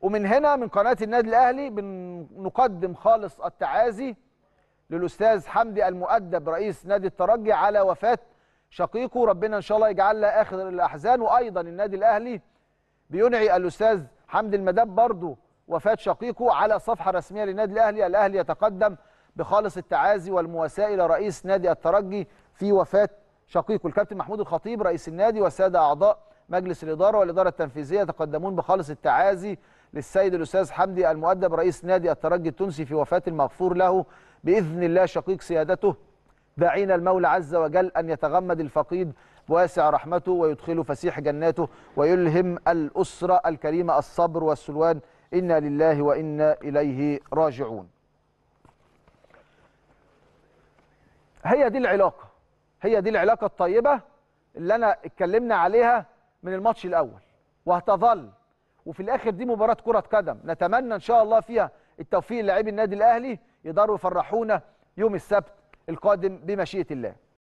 ومن هنا من قناة النادي الأهلي بنقدم خالص التعازي للأستاذ حمدي المؤدب رئيس نادي الترجي على وفاة شقيقه ربنا إن شاء الله يجعلنا آخر الأحزان وأيضا النادي الأهلي بينعي الأستاذ حمدي المداب برضه وفاة شقيقه على صفحة رسمية للنادي الأهلي الأهلي يتقدم بخالص التعازي والمواساة إلى رئيس نادي الترجي في وفاة شقيقه الكابتن محمود الخطيب رئيس النادي والسادة أعضاء مجلس الإدارة والإدارة التنفيذية يتقدمون بخالص التعازي للسيد الأستاذ حمدي المؤدب رئيس نادي الترجي التونسي في وفاة المغفور له بإذن الله شقيق سيادته داعين المولى عز وجل أن يتغمد الفقيد واسع رحمته ويدخله فسيح جناته ويلهم الأسرة الكريمة الصبر والسلوان إنا لله وإنا إليه راجعون هي دي العلاقة هي دي العلاقة الطيبة اللي أنا اتكلمنا عليها من الماتش الاول وهتظل وفي الاخر دي مباراه كره قدم نتمنى ان شاء الله فيها التوفيق للاعبي النادي الاهلي يقدروا يفرحونا يوم السبت القادم بمشيئه الله